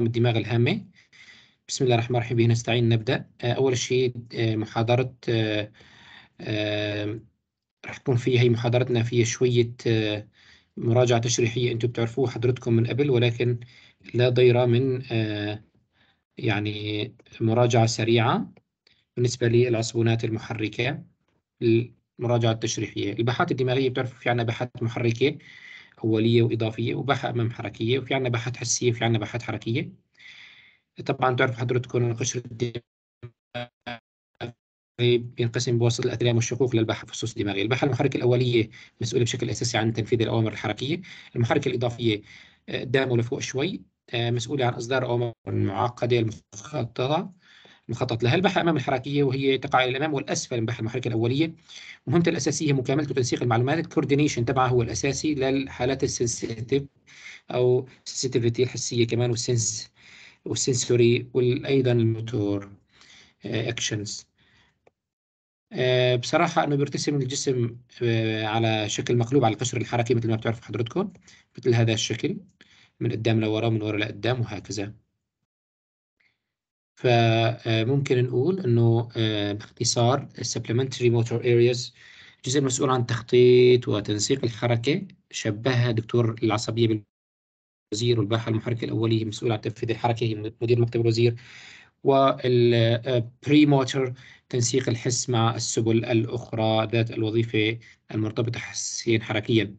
طاقم الدماغ الهامة بسم الله الرحمن الرحيم نستعين نبدأ آه، أول شيء آه، محاضرة آه، رح تكون فيها هي محاضرتنا فيها شوية مراجعة تشريحية أنتم بتعرفوها حضرتكم من قبل ولكن لا ضير من يعني مراجعة سريعة بالنسبة للعصبونات المحركة المراجعة التشريحية الباحات الدماغية بتعرفوا في عنا باحات محركة أولية وإضافية وباحة أمام حركية وفي عندنا باحات حسية وفي عندنا باحات حركية طبعا تعرف حضرتكم أن قشر الدماغ بينقسم بواسطة الأترام والشقوق للباحة فصوص الدماغيه، الباحة المحركة الأولية مسؤولة بشكل أساسي عن تنفيذ الأوامر الحركية المحركة الإضافية قدام آه، ولفوق شوي آه، مسؤولة عن إصدار أوامر معقدة المخططة مخطط لها البحر أمام الحركية وهي تقع إلى الأمام والأسفل من بحر المحركة الأولية مهمته الأساسية مكاملة وتنسيق المعلومات الكوردينيشن تبعها هو الأساسي للحالات السنسيتيف أو السنسيتيفيتي الحسية كمان والسنس والسنسوري وأيضا الموتور أكشنز آه، آه، بصراحة أنه بيرتسم الجسم آه، على شكل مقلوب على القشر الحركي مثل ما بتعرفوا حضرتكم مثل هذا الشكل من قدام لورا ومن ورا لقدام وهكذا فممكن نقول انه آه، باختصار supplementary motor areas الجزء المسؤول عن تخطيط وتنسيق الحركة شبهها دكتور العصبية بالوزير والباحة المحرك الأولي مسؤول عن تنفيذ الحركة هي مدير مكتب الوزير والبري موتور آه، تنسيق الحس مع السبل الأخرى ذات الوظيفة المرتبطة حسيا حركيا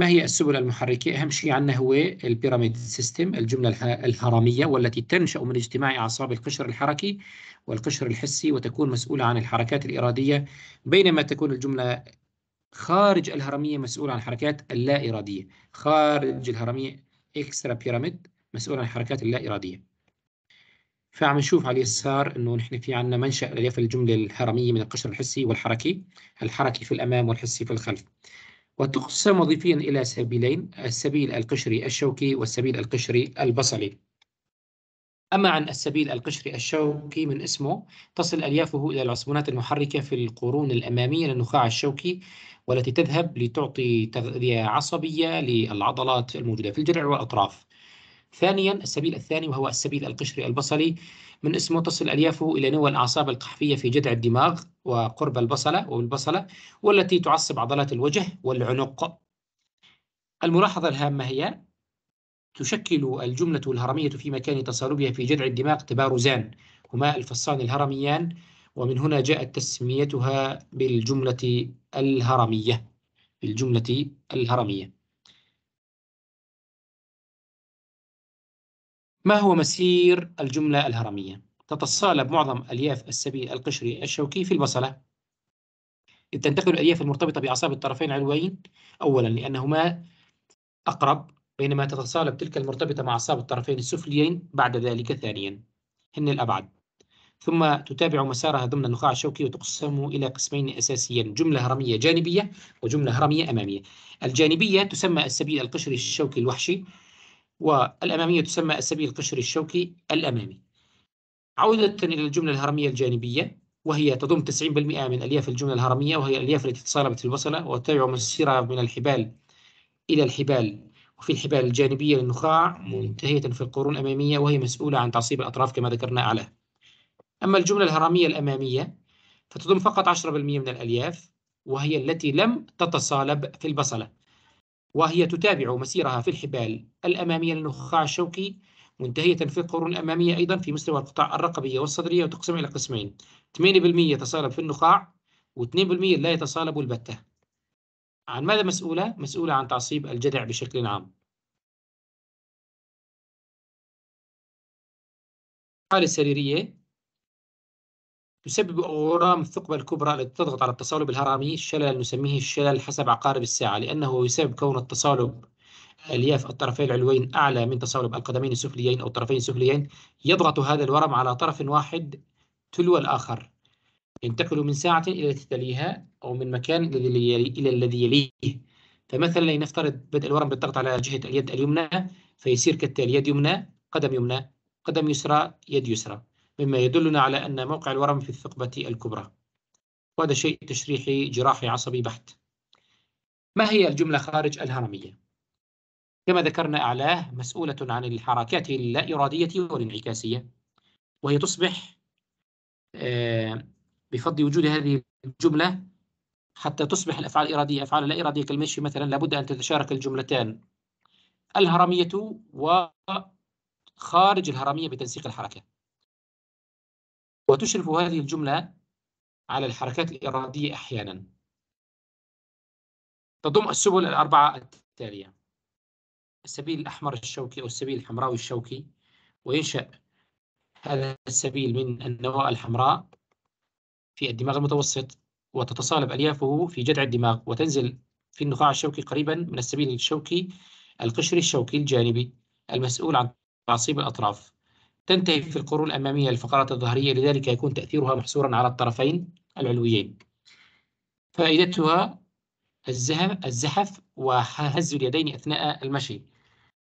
ما هي السبل المحركة؟ أهم شيء عندنا هو البيراميد سيستم الجملة الهرمية والتي تنشأ من اجتماع أعصاب القشر الحركي والقشر الحسي وتكون مسؤولة عن الحركات الإرادية بينما تكون الجملة خارج الهرمية مسؤولة عن الحركات اللا إرادية خارج الهرمية إكسترا بيراميد مسؤولة عن الحركات اللا إرادية فعم نشوف على اليسار انه نحن في عندنا منشا الالياف الجمله الهرميه من القشر الحسي والحركي، الحركي في الامام والحسي في الخلف. وتقسم وظيفيا إلى سبيلين السبيل القشري الشوكي والسبيل القشري البصلي أما عن السبيل القشري الشوكي من اسمه تصل أليافه إلى العصبونات المحركة في القرون الأمامية للنخاع الشوكي والتي تذهب لتعطي تغذية عصبية للعضلات الموجودة في الجذع والأطراف ثانيا السبيل الثاني وهو السبيل القشري البصلي من اسمه تصل أليافه إلى نوى الأعصاب القحفية في جذع الدماغ وقرب البصلة والبصلة والتي تعصب عضلات الوجه والعنق الملاحظة الهامة هي تشكل الجملة الهرمية في مكان تصالبها في جذع الدماغ تبارزان هما الفصان الهرميان ومن هنا جاءت تسميتها بالجملة الهرمية بالجملة الهرمية ما هو مسير الجملة الهرمية؟ تتصالب معظم ألياف السبي القشري الشوكي في البصلة إذ تنتقل الألياف المرتبطة بأعصاب الطرفين العلويين أولا لأنهما أقرب بينما تتصالب تلك المرتبطة مع أعصاب الطرفين السفليين بعد ذلك ثانيا هن الأبعد ثم تتابع مسارها ضمن النخاع الشوكي وتقسم إلى قسمين أساسيين جملة هرمية جانبية وجملة هرمية أمامية الجانبية تسمى السبيل القشري الشوكي الوحشي والأمامية تسمى السبيل القشري الشوكي الأمامي عودة إلى الجملة الهرمية الجانبية وهي تضم 90% من ألياف الجملة الهرمية وهي الألياف التي تصالبت في البصلة وتتبع مسيرة من الحبال إلى الحبال وفي الحبال الجانبية للنخاع منتهية في القرون الأمامية وهي مسؤولة عن تعصيب الأطراف كما ذكرنا أعلاه أما الجملة الهرمية الأمامية فتضم فقط 10% من الألياف وهي التي لم تتصالب في البصلة وهي تتابع مسيرها في الحبال الأمامية للنخاع الشوكي منتهية في القرون الأمامية أيضا في مستوى القطاع الرقبية والصدرية وتقسم إلى قسمين 8% يتصالب في النخاع و2% لا يتصالب البتة عن ماذا مسؤولة؟ مسؤولة عن تعصيب الجذع بشكل عام الحالة السريرية تسبب اورام الثقب الكبرى التي تضغط على التصالب الهرمي الشلل نسميه الشلل حسب عقارب الساعة لأنه بسبب كون التصالب الياف الطرفين العلويين أعلى من تصالب القدمين السفليين أو الطرفين السفليين يضغط هذا الورم على طرف واحد تلو الآخر ينتقل من ساعة إلى التي تليها أو من مكان إلى الذي يليه فمثلا لنفترض بدء الورم بالضغط على جهة اليد اليمنى فيصير كالتالي يد يمنى قدم يمنى قدم يسرى يد يسرى مما يدلنا على أن موقع الورم في الثقبة الكبرى وهذا شيء تشريحي جراحي عصبي بحت ما هي الجملة خارج الهرمية؟ كما ذكرنا أعلاه مسؤولة عن الحركات اللا إرادية والانعكاسية وهي تصبح آه، بفضل وجود هذه الجملة حتى تصبح الأفعال الإرادية أفعال لا إرادية كالمشي مثلا لابد أن تتشارك الجملتان الهرمية وخارج الهرمية بتنسيق الحركة وتشرف هذه الجملة على الحركات الإرادية أحيانا تضم السبل الأربعة التالية السبيل الأحمر الشوكي أو السبيل الحمراوي الشوكي وينشأ هذا السبيل من النواة الحمراء في الدماغ المتوسط وتتصالب أليافه في جذع الدماغ وتنزل في النخاع الشوكي قريبا من السبيل الشوكي القشري الشوكي الجانبي المسؤول عن تعصيب الأطراف تنتهي في القرون الأمامية الفقرات الظهرية لذلك يكون تأثيرها محصورا على الطرفين العلويين فائدتها الزحف وهز اليدين أثناء المشي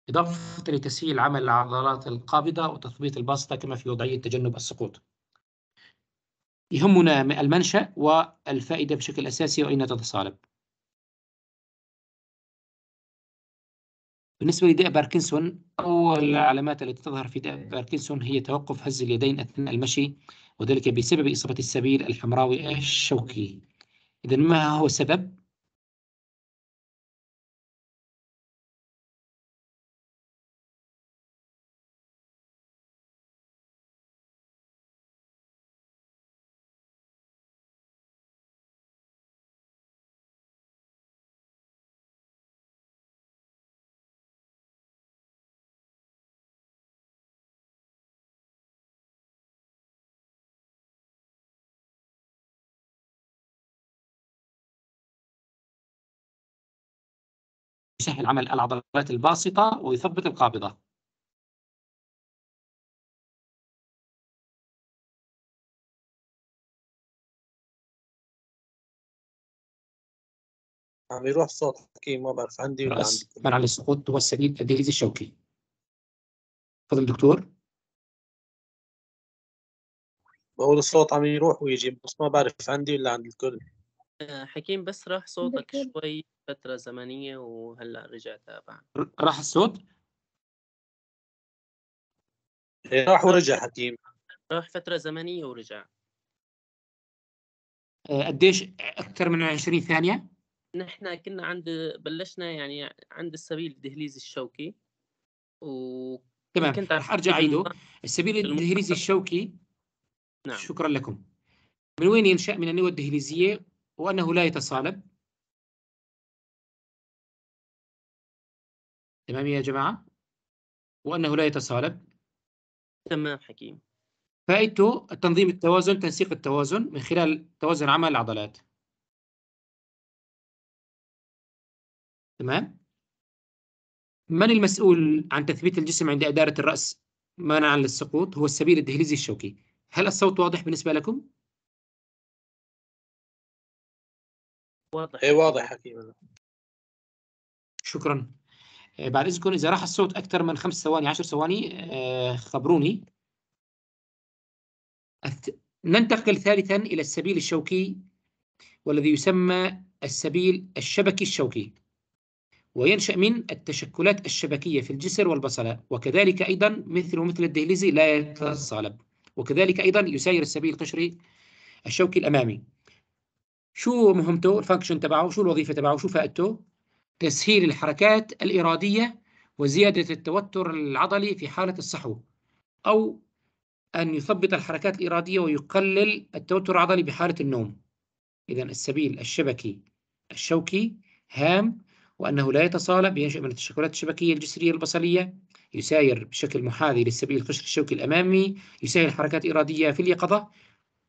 إضافة لتسهيل عمل العضلات القابضة وتثبيط البسطة كما في وضعية تجنب السقوط يهمنا المنشأ والفائدة بشكل أساسي وأين تتصالب بالنسبة لداء باركنسون أول العلامات نعم. التي تظهر في داء إيه. باركنسون هي توقف هز اليدين أثناء المشي وذلك بسبب إصابة السبيل الحمراوي الشوكي إذا ما هو السبب؟ يسهل عمل العضلات الباسطة ويثبت القابضة عم يعني يروح صوت حكيم ما بعرف عندي ولا رأس على منع للسقوط السديد الدهليز الشوكي تفضل دكتور بقول الصوت عم يروح ويجي بس ما بعرف عندي ولا عند الكل آه، حكيم بس راح صوتك شوي فتره زمنيه وهلا رجع تابع راح الصوت؟ راح ورجع حكيم راح فتره زمنيه ورجع آه، قديش اكثر من 20 ثانيه نحن كنا عند بلشنا يعني عند السبيل الدهليزي الشوكي و تمام رح ارجع اعيده السبيل الدهليزي الشوكي نعم شكرا لكم من وين ينشا من النوى الدهليزيه وانه لا يتصالب تمام يا جماعة وأنه لا يتصالب تمام حكيم فائدته التنظيم التوازن تنسيق التوازن من خلال توازن عمل العضلات تمام من المسؤول عن تثبيت الجسم عند إدارة الرأس مانعا للسقوط هو السبيل الدهليزي الشوكي هل الصوت واضح بالنسبة لكم؟ واضح اي واضح حكيم شكرا آه، بعد اذنكم اذا راح الصوت اكثر من خمس ثواني 10 ثواني آه، خبروني ننتقل ثالثا الى السبيل الشوكي والذي يسمى السبيل الشبكي الشوكي وينشأ من التشكلات الشبكية في الجسر والبصلة وكذلك أيضا مثله مثل الدهليزي لا يتصالب وكذلك أيضا يساير السبيل القشري الشوكي الأمامي شو مهمته الفانكشن تبعه شو الوظيفة تبعه شو فائدته تسهيل الحركات الإرادية وزيادة التوتر العضلي في حالة الصحو أو أن يثبط الحركات الإرادية ويقلل التوتر العضلي بحالة النوم إذا السبيل الشبكي الشوكي هام وأنه لا يتصالب ينشأ من التشكلات الشبكية الجسرية البصلية يساير بشكل محاذي للسبيل القشري الشوكي الأمامي يسهل حركات إرادية في اليقظة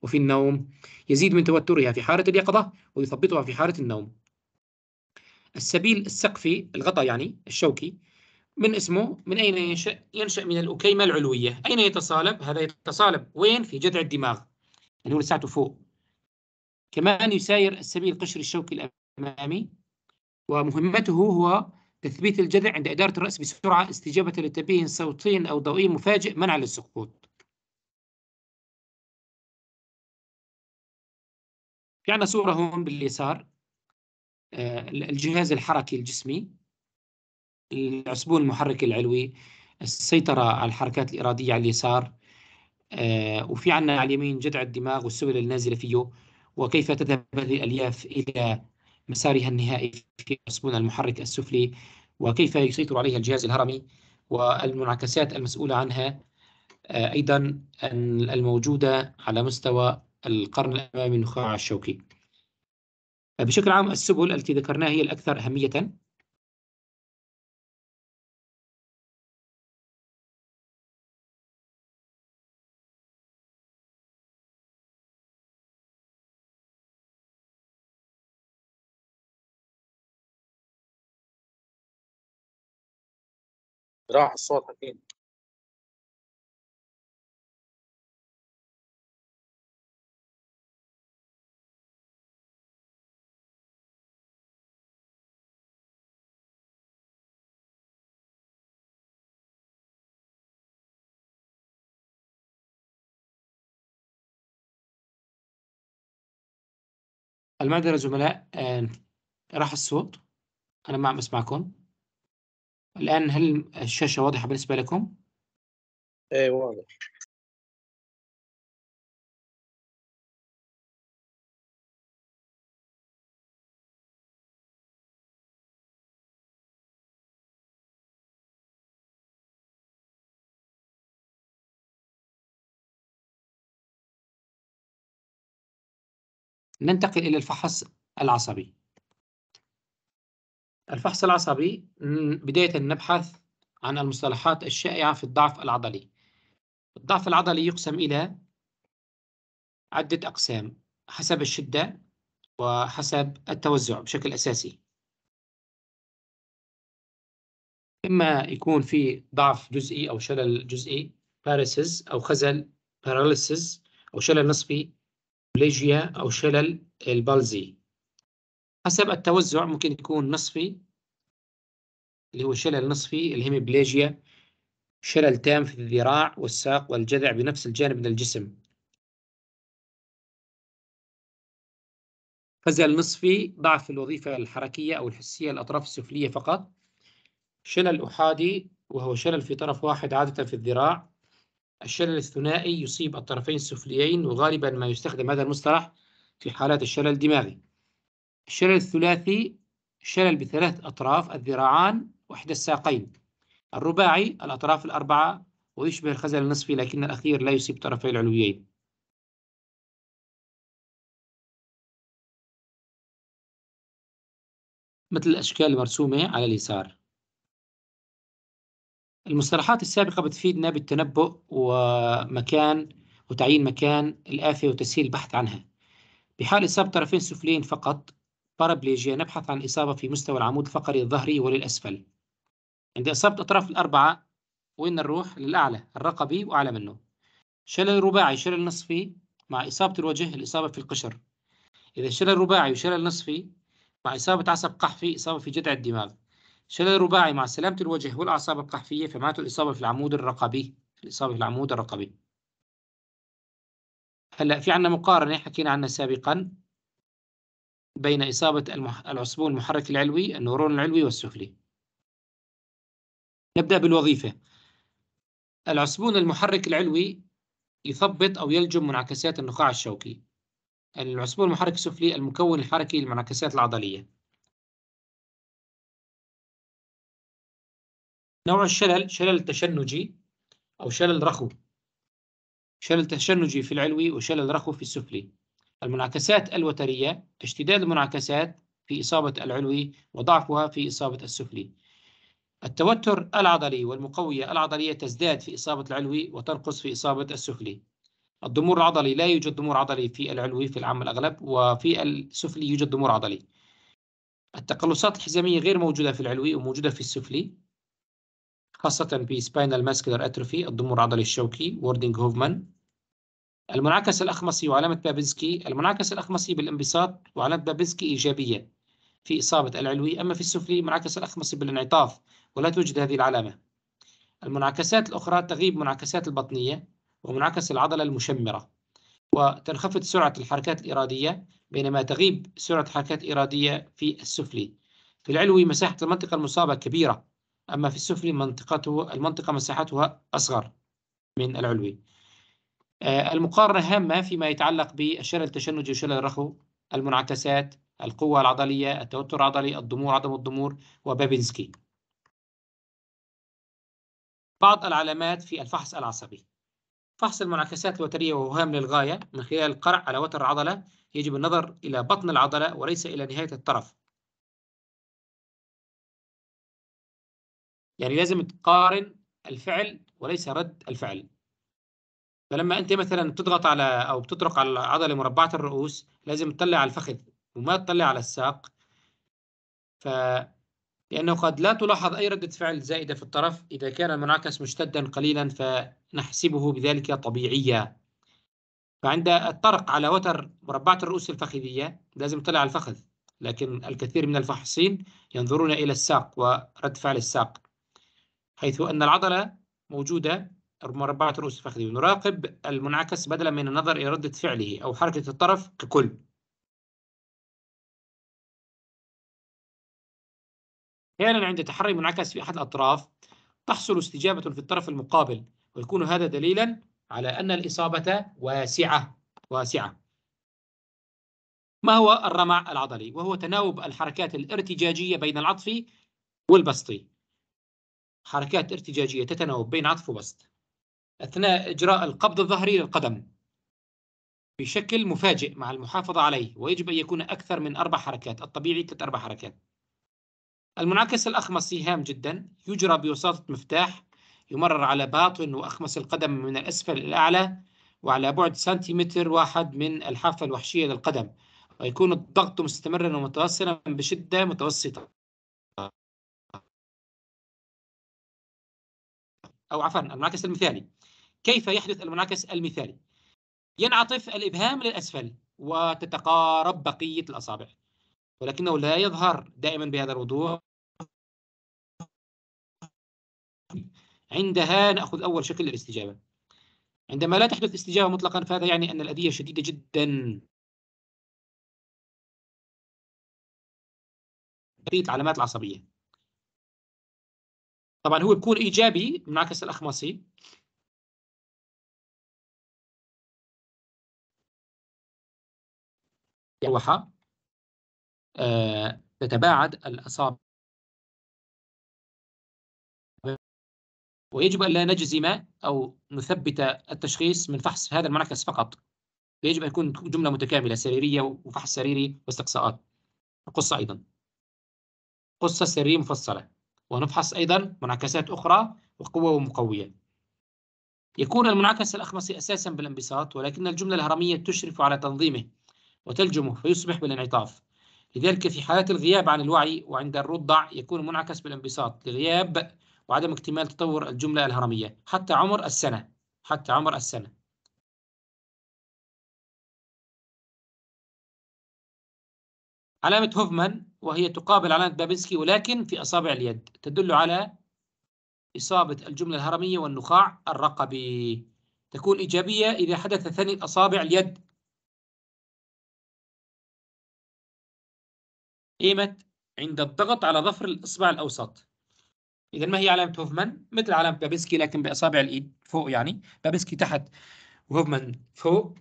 وفي النوم يزيد من توترها في حالة اليقظة ويثبطها في حالة النوم السبيل السقفي الغطاء يعني الشوكي من اسمه من أين ينشأ؟ ينشأ من الأكيمة العلوية أين يتصالب؟ هذا يتصالب وين؟ في جذع الدماغ اللي هو لساته فوق كمان يساير السبيل القشري الشوكي الأمامي ومهمته هو تثبيت الجذع عند إدارة الرأس بسرعة استجابة لتبين صوتي أو ضوئي مفاجئ منع للسقوط في عندنا صورة هون باليسار آه، الجهاز الحركي الجسمي العصبون المحرك العلوي السيطرة على الحركات الإرادية على اليسار آه، وفي عنا على اليمين جذع الدماغ والسبل النازلة فيه وكيف تذهب هذه الألياف إلى مسارها النهائي في عصبون المحرك السفلي وكيف يسيطر عليها الجهاز الهرمي والمنعكسات المسؤولة عنها آه، أيضا الموجودة على مستوى القرن الأمامي النخاع الشوكي بشكل عام السبل التي ذكرناها هي الأكثر أهمية راح الصوت أكيد المعذره زملاء آه، راح الصوت أنا ما عم أسمعكم الآن هل الشاشة واضحة بالنسبة لكم؟ إيه واضح ننتقل إلى الفحص العصبي الفحص العصبي بداية نبحث عن المصطلحات الشائعة في الضعف العضلي الضعف العضلي يقسم إلى عدة أقسام حسب الشدة وحسب التوزع بشكل أساسي إما يكون في ضعف جزئي أو شلل جزئي بارسز أو خزل باراليسز أو شلل نصفي بليجيا أو شلل البلزي حسب التوزع ممكن يكون نصفي اللي هو شلل نصفي الهيمبليجيا شلل تام في الذراع والساق والجذع بنفس الجانب من الجسم فزل نصفي ضعف الوظيفة الحركية أو الحسية الأطراف السفلية فقط شلل أحادي وهو شلل في طرف واحد عادة في الذراع الشلل الثنائي يصيب الطرفين السفليين وغالبا ما يستخدم هذا المصطلح في حالات الشلل الدماغي الشلل الثلاثي شلل بثلاث أطراف الذراعان وإحدى الساقين الرباعي الأطراف الأربعة ويشبه الخزل النصفي لكن الأخير لا يصيب طرفي العلويين مثل الأشكال المرسومة على اليسار المصطلحات السابقة بتفيدنا بالتنبؤ ومكان وتعيين مكان الآفة وتسهيل البحث عنها بحال إصابة طرفين سفليين فقط بارابليجيا نبحث عن الإصابة في مستوى العمود الفقري الظهري وللأسفل عند إصابة الأطراف الأربعة وين نروح للأعلى الرقبي وأعلى منه شلل رباعي شلل نصفي مع إصابة الوجه الإصابة في القشر إذا شلل رباعي وشلل نصفي مع إصابة عصب قحفي إصابة في جذع الدماغ شلل رباعي مع سلامة الوجه والأعصاب القحفية فمعناته الإصابة في العمود الرقبي الإصابة في العمود الرقبي هلا في عندنا مقارنة حكينا عنها سابقا بين إصابة المح... العصبون المحرك العلوي النورون العلوي والسفلي نبدأ بالوظيفة العصبون المحرك العلوي يثبط أو يلجم منعكسات النخاع الشوكي العصبون المحرك السفلي المكون الحركي للمنعكسات العضلية نوع الشلل شلل تشنجي أو شلل رخو شلل تشنجي في العلوي وشلل رخو في السفلي المنعكسات الوترية اشتداد المنعكسات في إصابة العلوي وضعفها في إصابة السفلي التوتر العضلي والمقوية العضلية تزداد في إصابة العلوي وتنقص في إصابة السفلي الضمور العضلي لا يوجد ضمور عضلي في العلوي في العام الأغلب وفي السفلي يوجد ضمور عضلي التقلصات الحزامية غير موجودة في العلوي وموجودة في السفلي خاصة في سباينال ماسكولار اتروفي الضمور العضلي الشوكي ووردنج هوفمان المنعكس الأخمصي وعلامة بابنسكي المنعكس الأخمصي بالانبساط وعلامة بابنسكي إيجابية في إصابة العلوي أما في السفلي منعكس الأخمصي بالانعطاف ولا توجد هذه العلامة المنعكسات الأخرى تغيب منعكسات البطنية ومنعكس العضلة المشمرة وتنخفض سرعة الحركات الإرادية بينما تغيب سرعة حركات إرادية في السفلي في العلوي مساحة المنطقة المصابة كبيرة أما في السفلي منطقته المنطقة مساحتها أصغر من العلوي آه، المقارنة هامة فيما يتعلق بالشلل التشنجي وشلل الرخو المنعكسات القوة العضلية التوتر العضلي الضمور عدم الضمور وبابنسكي بعض العلامات في الفحص العصبي فحص المنعكسات الوترية وهو هام للغاية من خلال القرع على وتر العضلة يجب النظر إلى بطن العضلة وليس إلى نهاية الطرف يعني لازم تقارن الفعل وليس رد الفعل فلما انت مثلا بتضغط على او بتطرق على العضله مربعه الرؤوس لازم تطلع على الفخذ وما تطلع على الساق ف لأنه قد لا تلاحظ أي ردة فعل زائدة في الطرف إذا كان المنعكس مشتدا قليلا فنحسبه بذلك طبيعيا فعند الطرق على وتر مربعة الرؤوس الفخذية لازم تطلع على الفخذ لكن الكثير من الفحصين ينظرون إلى الساق ورد فعل الساق حيث أن العضلة موجودة مربعة رؤوس الفخذ ونراقب المنعكس بدلا من النظر إلى ردة فعله أو حركة الطرف ككل أحيانا عند تحري منعكس في أحد الأطراف تحصل استجابة في الطرف المقابل ويكون هذا دليلا على أن الإصابة واسعة واسعة ما هو الرمع العضلي؟ وهو تناوب الحركات الارتجاجية بين العطفي والبسطي حركات ارتجاجية تتناوب بين عطف وبسط أثناء إجراء القبض الظهري للقدم بشكل مفاجئ مع المحافظة عليه ويجب أن يكون أكثر من أربع حركات الطبيعي ثلاث أربع حركات المنعكس الأخمص هام جدا يجرى بوساطة مفتاح يمرر على باطن وأخمص القدم من الأسفل إلى الأعلى وعلى بعد سنتيمتر واحد من الحافة الوحشية للقدم ويكون الضغط مستمرا ومتواصلا بشدة متوسطة أو عفوا المنعكس المثالي كيف يحدث المنعكس المثالي ينعطف الإبهام للأسفل وتتقارب بقية الأصابع ولكنه لا يظهر دائما بهذا الوضوح عندها نأخذ أول شكل للاستجابة عندما لا تحدث استجابة مطلقا فهذا يعني أن الأذية شديدة جدا بقية العلامات العصبية طبعا هو بكون ايجابي منعكس الاخماسي يوحى آه تتباعد الاصابع ويجب أن لا نجزم أو نثبت التشخيص من فحص هذا المنعكس فقط يجب أن يكون جملة متكاملة سريرية وفحص سريري واستقصاءات قصة أيضا قصة سريرية مفصلة ونفحص أيضا منعكسات أخرى وقوة ومقوية يكون المنعكس الأخمصي أساسا بالانبساط ولكن الجملة الهرمية تشرف على تنظيمه وتلجمه فيصبح بالانعطاف لذلك في حالات الغياب عن الوعي وعند الرضع يكون منعكس بالانبساط لغياب وعدم اكتمال تطور الجملة الهرمية حتى عمر السنة حتى عمر السنة علامة هوفمان وهي تقابل علامة بابنسكي ولكن في أصابع اليد تدل على إصابة الجملة الهرمية والنخاع الرقبي تكون إيجابية إذا حدث ثني أصابع اليد قيمة عند الضغط على ظفر الإصبع الأوسط إذا ما هي علامة هوفمان؟ مثل علامة بابنسكي لكن بأصابع الإيد فوق يعني بابنسكي تحت وهوفمان فوق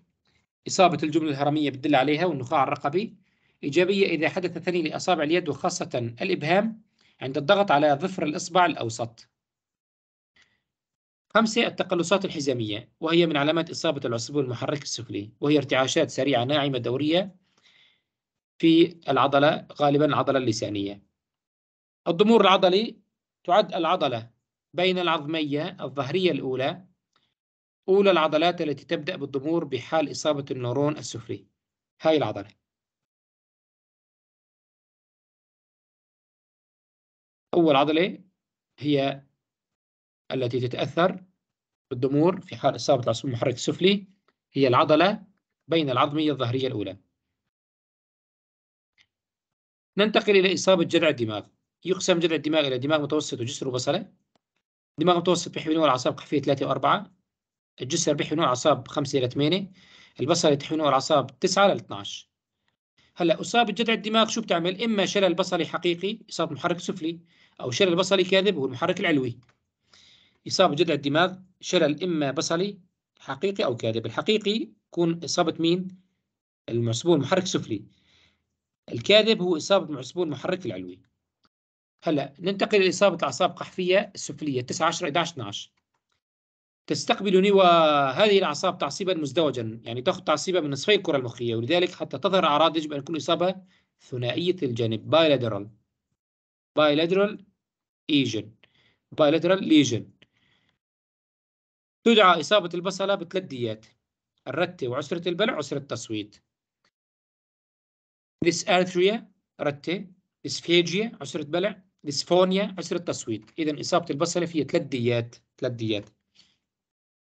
إصابة الجملة الهرمية بتدل عليها والنخاع الرقبي إيجابية إذا حدث ثني لأصابع اليد وخاصة الإبهام عند الضغط على ظفر الإصبع الأوسط خمسة التقلصات الحزامية وهي من علامات إصابة العصبون المحرك السفلي وهي ارتعاشات سريعة ناعمة دورية في العضلة غالبا العضلة اللسانية الضمور العضلي تعد العضلة بين العظمية الظهرية الأولى أولى العضلات التي تبدأ بالضمور بحال إصابة النورون السفلي هاي العضلة أول عضلة هي التي تتأثر بالضمور في حال إصابة العصب المحرك السفلي هي العضلة بين العظمية الظهرية الأولى ننتقل إلى إصابة جذع الدماغ يقسم جذع الدماغ إلى دماغ متوسط وجسر وبصلة دماغ متوسط بيحوي نوع الأعصاب قحفية 3 و4 الجسر بيحوي نوع أعصاب 5 إلى 8 البصلة تحوي نوع الأعصاب 9 إلى 12 هلا إصابة جذع الدماغ شو بتعمل؟ إما شلل بصري حقيقي إصابة محرك سفلي أو شلل بصري كاذب هو المحرك العلوي إصابة جذع الدماغ شلل إما بصري حقيقي أو كاذب الحقيقي يكون إصابة مين؟ المعصبون المحرك السفلي الكاذب هو إصابة معصبون المحرك العلوي هلا ننتقل لإصابة الأعصاب القحفية السفلية 9 10 11 12 تستقبل نوى هذه الأعصاب تعصيبا مزدوجا يعني تأخذ تعصيبا من نصفي الكرة المخية ولذلك حتى تظهر أعراض يجب أن تكون إصابة ثنائية الجانب bilateral bilateral ايجن بايلاترال ليجن تدعى إصابة البصلة ديات الرتة وعسرة البلع وعسرة التصويت dysarthria رتة dysphagia عسرة بلع ديسفونيا عسرة تصويت إذا إصابة البصلة فيها ثلاث ديات ثلاث ديات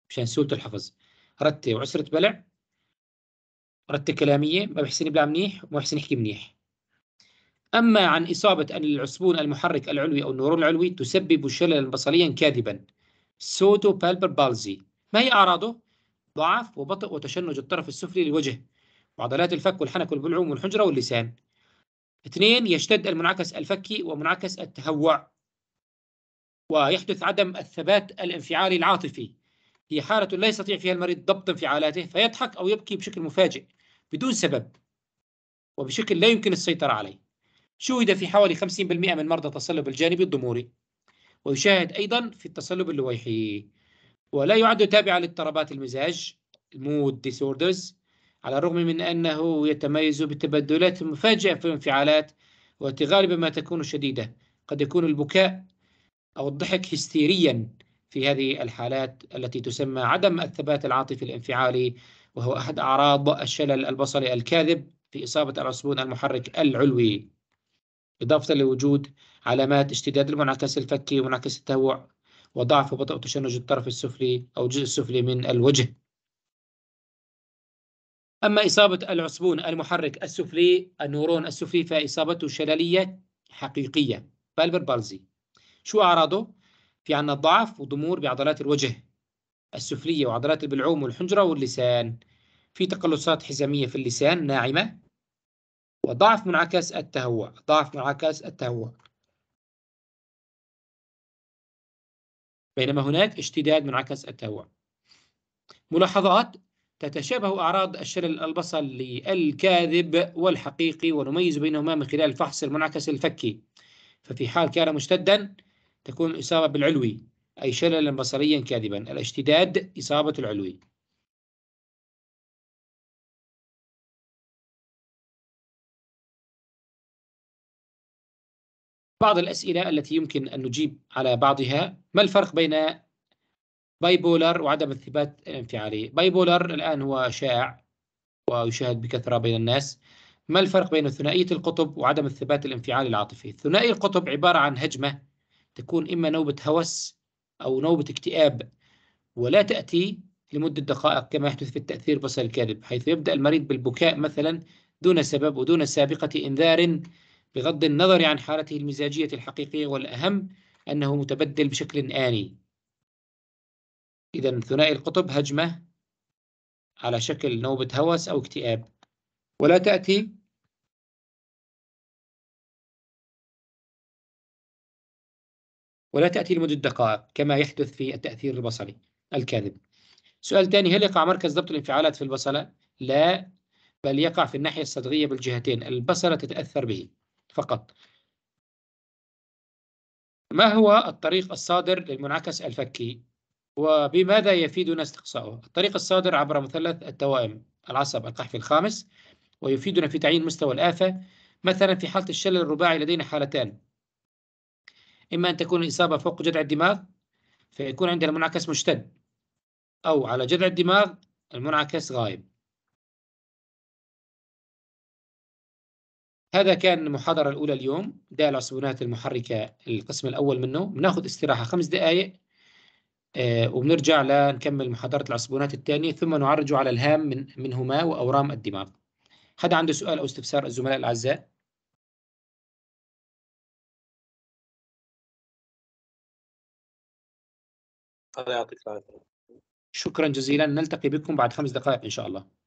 مشان سهولة الحفظ رتة وعسرة بلع رتة كلامية ما بحسن يبلع منيح وما بحسن يحكي منيح أما عن إصابة العصبون المحرك العلوي أو النورون العلوي تسبب شللا بصريا كاذبا سوتو بالبر بالزي ما هي أعراضه؟ ضعف وبطء وتشنج الطرف السفلي للوجه وعضلات الفك والحنك والبلعوم والحجرة واللسان اثنين يشتد المنعكس الفكي ومنعكس التهوع ويحدث عدم الثبات الانفعالي العاطفي هي حالة لا يستطيع فيها المريض ضبط انفعالاته فيضحك أو يبكي بشكل مفاجئ بدون سبب وبشكل لا يمكن السيطرة عليه شوهد في حوالي 50% من مرضى تصلب الجانب الضموري ويشاهد أيضا في التصلب اللويحي ولا يعد تابعا لاضطرابات المزاج المود ديسوردرز على الرغم من أنه يتميز بتبدلات مفاجئة في الانفعالات والتي غالبا ما تكون شديدة قد يكون البكاء أو الضحك هستيريا في هذه الحالات التي تسمى عدم الثبات العاطفي الانفعالي وهو أحد أعراض الشلل البصري الكاذب في إصابة العصبون المحرك العلوي إضافة لوجود علامات اشتداد المنعكس الفكي ومنعكس التهوع وضعف وبطء تشنج الطرف السفلي أو الجزء السفلي من الوجه أما إصابة العصبون المحرك السفلي النورون السفلي فإصابته شلالية حقيقية بالبر بالزي شو أعراضه؟ في عنا ضعف وضمور بعضلات الوجه السفلية وعضلات البلعوم والحنجرة واللسان في تقلصات حزامية في اللسان ناعمة وضعف منعكس التهوع ضعف منعكس التهوع بينما هناك اشتداد منعكس التهوع ملاحظات تتشابه أعراض الشلل البصل للكاذب والحقيقي ونميز بينهما من خلال فحص المنعكس الفكي ففي حال كان مشتدا تكون الإصابة بالعلوي أي شللا بصريا كاذبا الاشتداد إصابة العلوي بعض الأسئلة التي يمكن أن نجيب على بعضها ما الفرق بين بايبولر وعدم الثبات الانفعالي بايبولر الآن هو شائع ويشاهد بكثرة بين الناس ما الفرق بين ثنائية القطب وعدم الثبات الانفعالي العاطفي ثنائي القطب عبارة عن هجمة تكون إما نوبة هوس أو نوبة اكتئاب ولا تأتي لمدة دقائق كما يحدث في التأثير بصر الكاذب حيث يبدأ المريض بالبكاء مثلا دون سبب ودون سابقة إنذار بغض النظر عن حالته المزاجية الحقيقية والأهم أنه متبدل بشكل آني إذا ثنائي القطب هجمة على شكل نوبة هوس أو اكتئاب ولا تأتي ولا تأتي لمدة دقائق كما يحدث في التأثير البصري الكاذب سؤال ثاني هل يقع مركز ضبط الانفعالات في البصلة؟ لا بل يقع في الناحية الصدغية بالجهتين البصلة تتأثر به فقط ما هو الطريق الصادر للمنعكس الفكي وبماذا يفيدنا استقصاؤه الطريق الصادر عبر مثلث التوائم العصب القحفي الخامس ويفيدنا في تعيين مستوى الآفة مثلا في حالة الشلل الرباعي لدينا حالتان إما أن تكون الإصابة فوق جذع الدماغ فيكون عندنا منعكس مشتد أو على جذع الدماغ المنعكس غايب هذا كان المحاضرة الأولى اليوم داء العصبونات المحركة القسم الأول منه بناخذ استراحة خمس دقائق آه وبنرجع لنكمل محاضرة العصبونات الثانية ثم نعرج على الهام من منهما وأورام الدماغ حدا عنده سؤال أو استفسار الزملاء الأعزاء؟ الله يعطيك العافية شكرا جزيلا نلتقي بكم بعد خمس دقائق إن شاء الله